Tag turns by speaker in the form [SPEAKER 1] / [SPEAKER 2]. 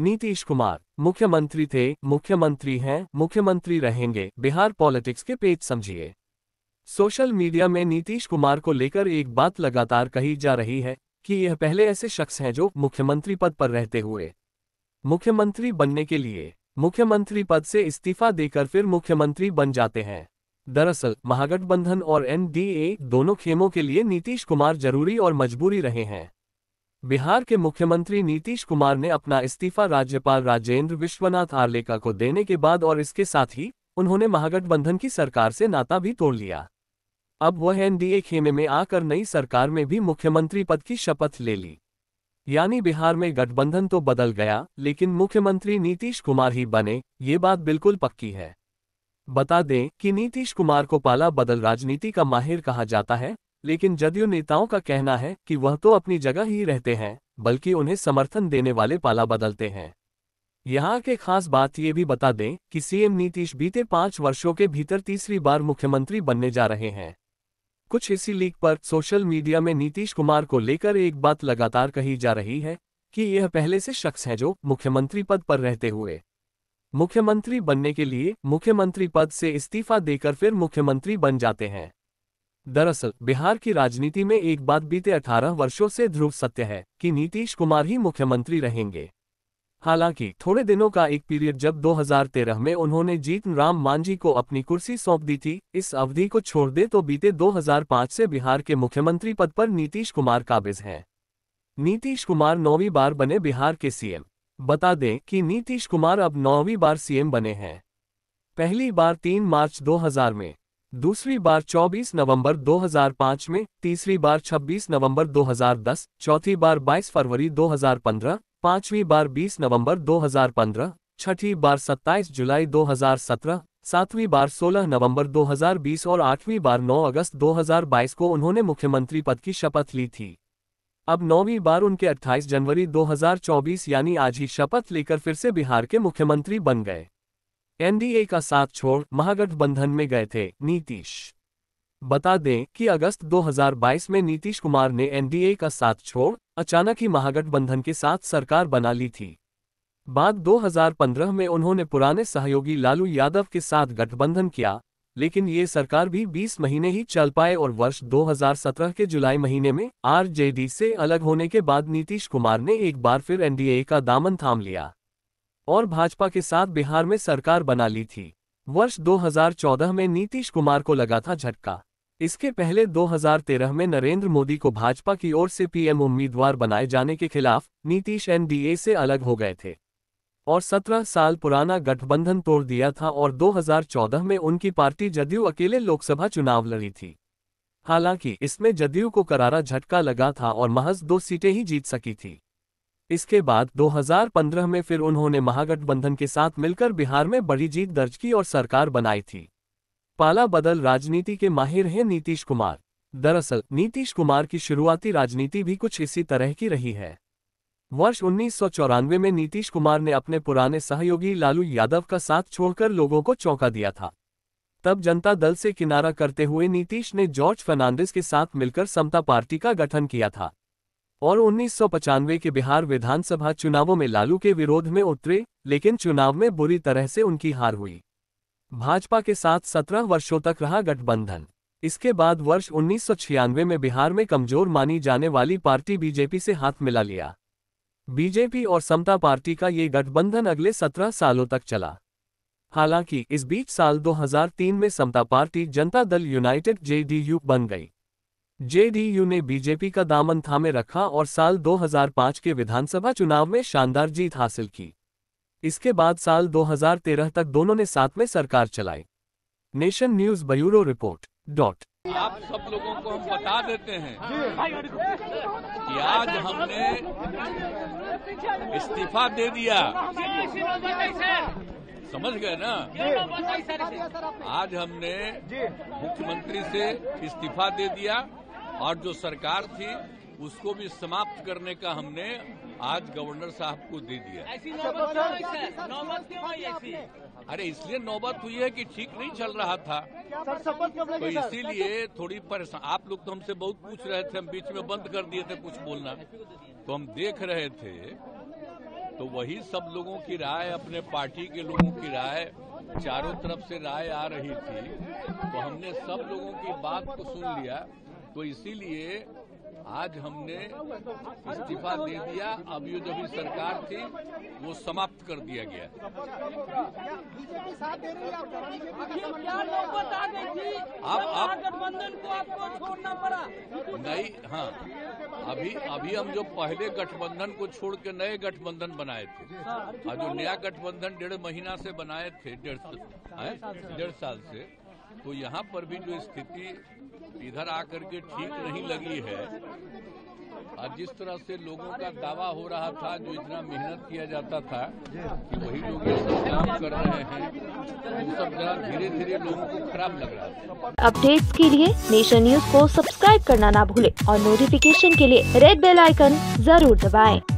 [SPEAKER 1] नीतीश कुमार मुख्यमंत्री थे मुख्यमंत्री हैं मुख्यमंत्री रहेंगे बिहार पॉलिटिक्स के पेज समझिए सोशल मीडिया में नीतीश कुमार को लेकर एक बात लगातार कही जा रही है कि यह पहले ऐसे शख्स हैं जो मुख्यमंत्री पद पर रहते हुए मुख्यमंत्री बनने के लिए मुख्यमंत्री पद से इस्तीफा देकर फिर मुख्यमंत्री बन जाते हैं दरअसल महागठबंधन और एनडीए दोनों खेमों के लिए नीतीश कुमार जरूरी और मजबूरी रहे हैं बिहार के मुख्यमंत्री नीतीश कुमार ने अपना इस्तीफा राज्यपाल राजेंद्र विश्वनाथ आर्लेका को देने के बाद और इसके साथ ही उन्होंने महागठबंधन की सरकार से नाता भी तोड़ लिया अब वह एनडीए खेमे में आकर नई सरकार में भी मुख्यमंत्री पद की शपथ ले ली यानी बिहार में गठबंधन तो बदल गया लेकिन मुख्यमंत्री नीतीश कुमार ही बने ये बात बिल्कुल पक्की है बता दें कि नीतीश कुमार को पाला बदल राजनीति का माहिर कहा जाता है लेकिन जदयू नेताओं का कहना है कि वह तो अपनी जगह ही रहते हैं बल्कि उन्हें समर्थन देने वाले पाला बदलते हैं यहाँ के खास बात ये भी बता दें कि सीएम नीतीश बीते पांच वर्षों के भीतर तीसरी बार मुख्यमंत्री बनने जा रहे हैं कुछ इसी लीक पर सोशल मीडिया में नीतीश कुमार को लेकर एक बात लगातार कही जा रही है कि यह पहले से शख्स हैं जो मुख्यमंत्री पद पर रहते हुए मुख्यमंत्री बनने के लिए मुख्यमंत्री पद से इस्तीफा देकर फिर मुख्यमंत्री बन जाते हैं दरअसल बिहार की राजनीति में एक बात बीते 18 वर्षों से ध्रुव सत्य है कि नीतीश कुमार ही मुख्यमंत्री रहेंगे हालांकि थोड़े दिनों का एक पीरियड जब 2013 में उन्होंने जीत राम मांझी को अपनी कुर्सी सौंप दी थी इस अवधि को छोड़ दे तो बीते 2005 से बिहार के मुख्यमंत्री पद पर नीतीश कुमार काबिज हैं नीतीश कुमार नौवीं बार बने बिहार के सीएम बता दें कि नीतीश कुमार अब नौवीं बार सीएम बने हैं पहली बार 3 मार्च 2000 में दूसरी बार 24 नवंबर 2005 में तीसरी बार 26 नवंबर 2010 चौथी बार 22 फरवरी 2015 पांचवी बार 20 नवंबर 2015 छठी बार 27 जुलाई 2017 सातवीं बार 16 नवंबर 2020 और आठवीं बार 9 अगस्त 2022 को उन्होंने मुख्यमंत्री पद की शपथ ली थी अब नौवीं बार उनके 28 जनवरी 2024 यानी आज ही शपथ लेकर फिर से बिहार के मुख्यमंत्री बन गए एनडीए का साथ छोड़ महागठबंधन में गए थे नीतीश बता दें कि अगस्त 2022 में नीतीश कुमार ने एनडीए का साथ छोड़ अचानक ही महागठबंधन के साथ सरकार बना ली थी बाद 2015 में उन्होंने पुराने सहयोगी लालू यादव के साथ गठबंधन किया लेकिन ये सरकार भी 20 महीने ही चल पाए और वर्ष 2017 के जुलाई महीने में आरजेडी से अलग होने के बाद नीतीश कुमार ने एक बार फिर एनडीए का दामन थाम लिया और भाजपा के साथ बिहार में सरकार बना ली थी वर्ष 2014 में नीतीश कुमार को लगा था झटका इसके पहले 2013 में नरेंद्र मोदी को भाजपा की ओर से पीएम उम्मीदवार बनाए जाने के खिलाफ नीतीश एनडीए से अलग हो गए थे और 17 साल पुराना गठबंधन तोड़ दिया था और 2014 में उनकी पार्टी जदयू अकेले लोकसभा चुनाव लड़ी थी हालांकि इसमें जदयू को करारा झटका लगा था और महज दो सीटें ही जीत सकी थी इसके बाद 2015 में फिर उन्होंने महागठबंधन के साथ मिलकर बिहार में बड़ी जीत दर्ज की और सरकार बनाई थी पाला बदल राजनीति के माहिर हैं नीतीश कुमार दरअसल नीतीश कुमार की शुरुआती राजनीति भी कुछ इसी तरह की रही है वर्ष उन्नीस में नीतीश कुमार ने अपने पुराने सहयोगी लालू यादव का साथ छोड़कर लोगों को चौंका दिया था तब जनता दल से किनारा करते हुए नीतीश ने जॉर्ज फर्नांडिस के साथ मिलकर समता पार्टी का गठन किया था और उन्नीस के बिहार विधानसभा चुनावों में लालू के विरोध में उतरे लेकिन चुनाव में बुरी तरह से उनकी हार हुई भाजपा के साथ सत्रह वर्षों तक रहा गठबंधन इसके बाद वर्ष उन्नीस में बिहार में कमजोर मानी जाने वाली पार्टी बीजेपी से हाथ मिला लिया बीजेपी और समता पार्टी का ये गठबंधन अगले 17 सालों तक चला हालांकि इस बीच साल 2003 में समता पार्टी जनता दल यूनाइटेड जेडीयू बन गई जेडीयू ने बीजेपी का दामन थामे रखा और साल 2005 के विधानसभा चुनाव में शानदार जीत हासिल की इसके बाद साल 2013 तक दोनों ने साथ में सरकार चलाई nation news bureau report dot
[SPEAKER 2] आप सब लोगों को हम बता देते हैं कि आज हमने इस्तीफा दे दिया समझ गए ना आज हमने मुख्यमंत्री से इस्तीफा दे दिया और जो सरकार थी उसको भी समाप्त करने का हमने आज गवर्नर साहब को दे दिया अरे इसलिए नौबत हुई है कि ठीक नहीं चल रहा था तो इसीलिए थोड़ी परेशान आप लोग तो हमसे बहुत पूछ रहे थे हम बीच में बंद कर दिए थे कुछ बोलना तो हम देख रहे थे तो वही सब लोगों की राय अपने पार्टी के लोगों की राय चारों तरफ से राय आ रही थी तो हमने सब लोगों की बात को सुन लिया तो इसीलिए आज हमने इस्तीफा दे दिया अब ये जो भी सरकार थी वो समाप्त कर दिया गया आप आप गठबंधन को आपको छोड़ना पड़ा नहीं हाँ अभी अभी हम जो पहले गठबंधन को छोड़ के नए गठबंधन बनाए थे और जो नया गठबंधन डेढ़ महीना से बनाए थे डेढ़ डेढ़ साल से तो यहाँ पर भी जो स्थिति इधर आकर के ठीक नहीं लगी है और जिस तरह से लोगों का दावा हो रहा था जो इतना मेहनत किया जाता था कि वही लोग ये सब काम कर रहे हैं वो सब जरा धीरे धीरे लोगों को खराब लग रहा है
[SPEAKER 1] अपडेट्स के लिए नेशन न्यूज को सब्सक्राइब करना ना भूले और नोटिफिकेशन के लिए रेड बेल आइकन जरूर दबाएं।